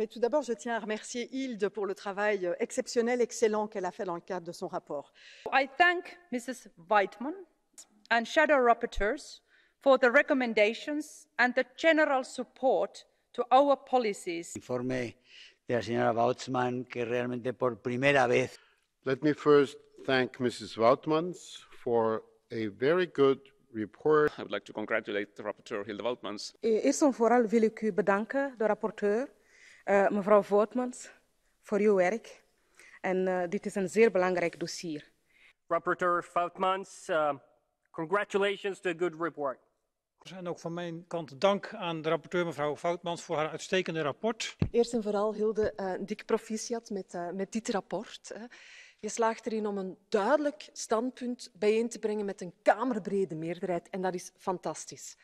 Mais tout d'abord, je tiens à remercier Hilde pour le travail euh, exceptionnel, excellent qu'elle a fait dans le cadre de son rapport. Je remercie Mme Weidmann et les rapporteurs for the recommendations and the general support to our policies. Informe de la señora remercie que realmente por primera vez. Let me first thank Mrs. Bautzmann for a very good report. I would like to congratulate rapporteur Hilde Weidmann. Et son foral de rapporteur. Eh, mevrouw Voortmans, voor uw werk. En eh, dit is een zeer belangrijk dossier. Rapporteur Foutmans, eh, congratulations to a good report. En ook van mijn kant dank aan de rapporteur mevrouw Foutmans voor haar uitstekende rapport. Eerst en vooral Hilde, uh, dik proficiat met, met dit rapport. Hè. Je slaagt erin om een duidelijk standpunt bijeen te brengen met een kamerbrede meerderheid en dat is fantastisch.